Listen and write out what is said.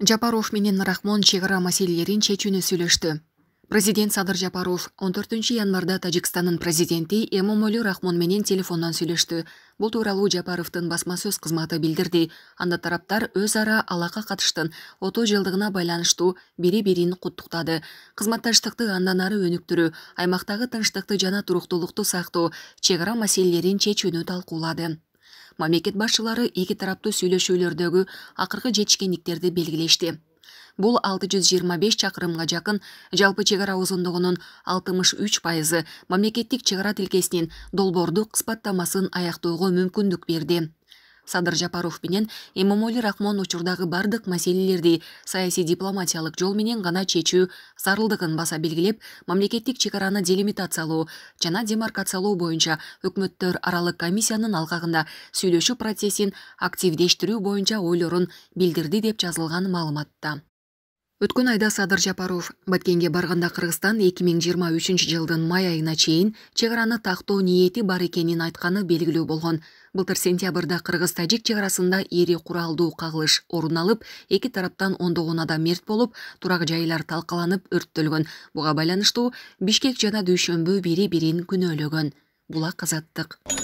жапаров менен рахмон чегара маселелерин чечүүнү сүйлөштү президент садыр жапаров 14 январда тажикстандын президенти эмомали рахмон менен телефондон сүйлөштү бул тууралуу жапаровдун басма сөз кызматы билдирди анда тараптар өз ара алака катыштын отуз жылдыгына байланыштуу бири бирин куттуктады кызматташтыкты андан ары өнүктүрүү аймактагы тынчтыкты жана туруктуулукту сактоо чек ара маселелерин чечүүнү талкуулады мамлекет башчылары эки тараптуу сүйлөшүүлөрдөгү акыркы жетишкендиктерди белгилешти бул алты жүз жыйырма беш чакырымга жакын жалпы чек ара узундугунун алтымыш үч пайызы мамлекеттик чек ара тилкесинин долбоордук сыпаттамасын аяктоого мүмкүндүк берди садыр жапаров менен эмомали рахмон учурдагы бардык маселелерди саясий дипломатиялык жол менен гана чечүү зарылдыгын баса белгилеп мамлекеттик чек араны делимитациялоо жана демаркациялоо боюнча өкмөттөр аралык комиссиянын алкагында сүйлөшүү процессин активдештирүү боюнча ойлорун билдирди деп жазылган маалыматта Өткен айда садыр жапаров баткенге барганда Қырғызстан 2023 жылдың жылдын май айына чейин чек араны ниеті бар екенін айтқаны белгілі болған. былтыр сентябрда Қырғыз тажик шекарасында ере құралды қағылыш орын алып екі тараптан ондогон адам мерт болып, тұрақ жайлар талкаланып өрттөлгөн буга байланыштуу бишкек жана дүйшөмбү бири бирин күнөөлөгөн була қазаттық.